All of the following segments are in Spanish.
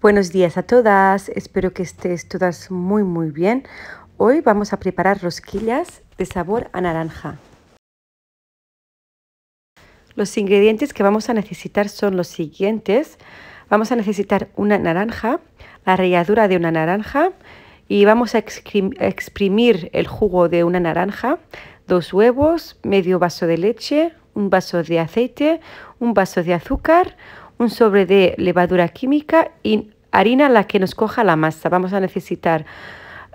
Buenos días a todas, espero que estés todas muy muy bien. Hoy vamos a preparar rosquillas de sabor a naranja. Los ingredientes que vamos a necesitar son los siguientes. Vamos a necesitar una naranja, la ralladura de una naranja y vamos a exprimir el jugo de una naranja, dos huevos, medio vaso de leche, un vaso de aceite, un vaso de azúcar, un sobre de levadura química y harina la que nos coja la masa. Vamos a necesitar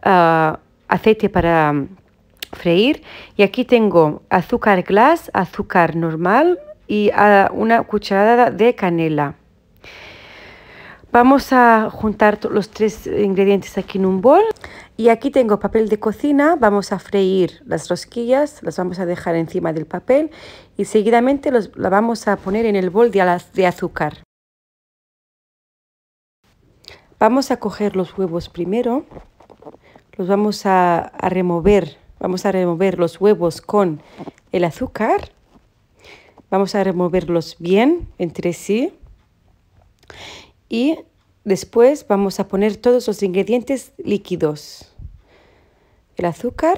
ah, aceite para mm, freír y aquí tengo azúcar glass, azúcar normal y ah, una cucharada de canela. Vamos a juntar los tres ingredientes aquí en un bol. Y aquí tengo papel de cocina, vamos a freír las rosquillas, las vamos a dejar encima del papel y seguidamente la vamos a poner en el bol de azúcar. Vamos a coger los huevos primero, los vamos a, a remover, vamos a remover los huevos con el azúcar, vamos a removerlos bien entre sí y después vamos a poner todos los ingredientes líquidos. El azúcar.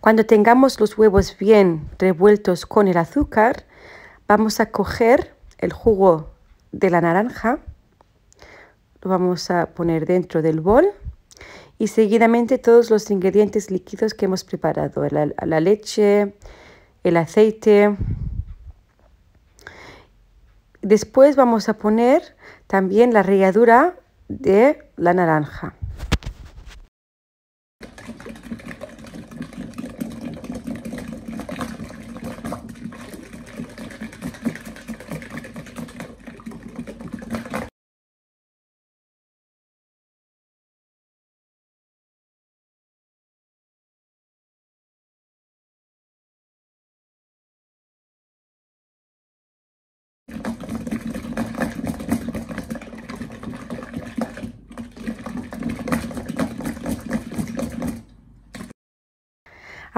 Cuando tengamos los huevos bien revueltos con el azúcar, vamos a coger el jugo de la naranja, lo vamos a poner dentro del bol y seguidamente todos los ingredientes líquidos que hemos preparado, la, leche, el aceite. Después vamos a poner también la ralladura de la naranja.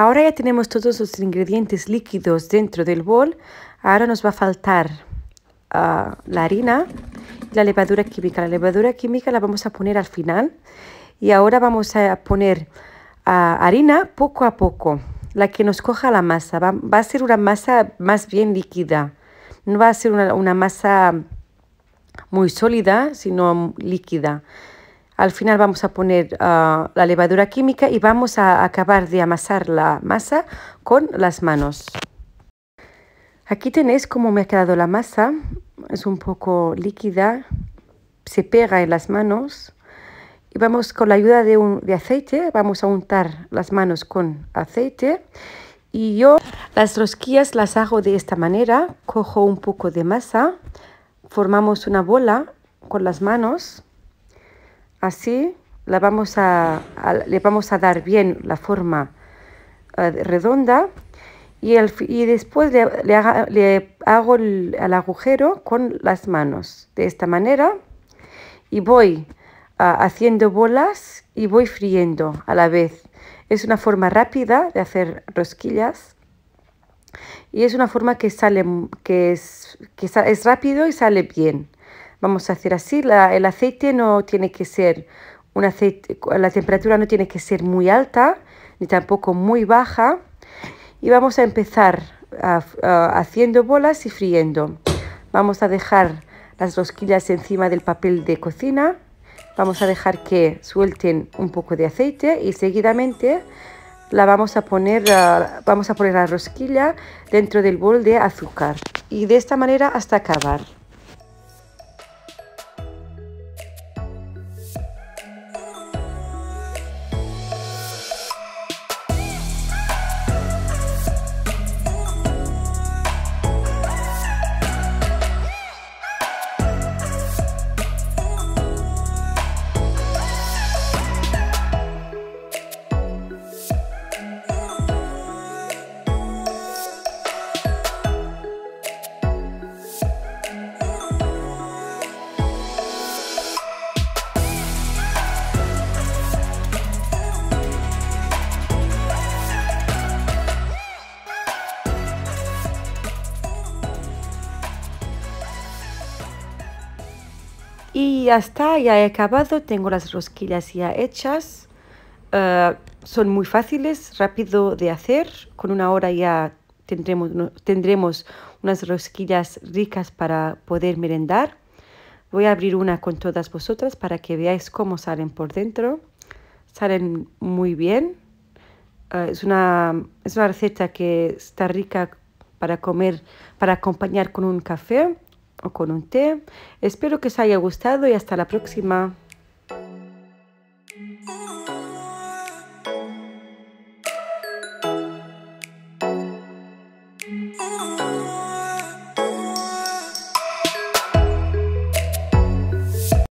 Ahora ya tenemos todos los ingredientes líquidos dentro del bol. Ahora nos va a faltar ah, la harina y la levadura química. La levadura química la vamos a poner al final. Y ahora vamos a poner ah, harina poco a poco, la que nos coja la masa. Va, a ser una masa más bien líquida. No va a ser una masa muy sólida, sino líquida. Al final vamos a poner ah, la levadura química y vamos a acabar de amasar la masa con las manos. Aquí tenéis cómo me ha quedado la masa. Es un poco líquida, se pega en las manos. Y vamos con la ayuda de, un, de aceite, vamos a untar las manos con aceite. Y yo las rosquillas las hago de esta manera. Cojo un poco de masa, formamos una bola con las manos Así le vamos a dar bien la forma eh, redonda y, después le, hago el, agujero con las manos de esta manera y voy ah, haciendo bolas y voy friendo a la vez. Es una forma rápida de hacer rosquillas y es una forma que sale que es rápido y sale bien vamos a hacer así. La, el aceite no tiene que ser un aceite, la temperatura no tiene que ser muy alta ni tampoco muy baja. Y vamos a empezar haciendo bolas y friendo. Vamos a dejar las rosquillas encima del papel de cocina. Vamos a dejar que suelten un poco de aceite y seguidamente la vamos a poner, vamos a poner la rosquilla dentro del bol de azúcar y de esta manera hasta acabar. Y ya está, ya he acabado, tengo las rosquillas ya hechas. Eh, son muy fáciles, rápido de hacer. Con una hora ya tendremos, tendremos unas rosquillas ricas para poder merendar. Voy a abrir una con todas vosotras para que veáis cómo salen por dentro. Salen muy bien. Eh, es, una, es una receta que está rica para comer, para acompañar con un café o con un té. Espero que os haya gustado y hasta la próxima.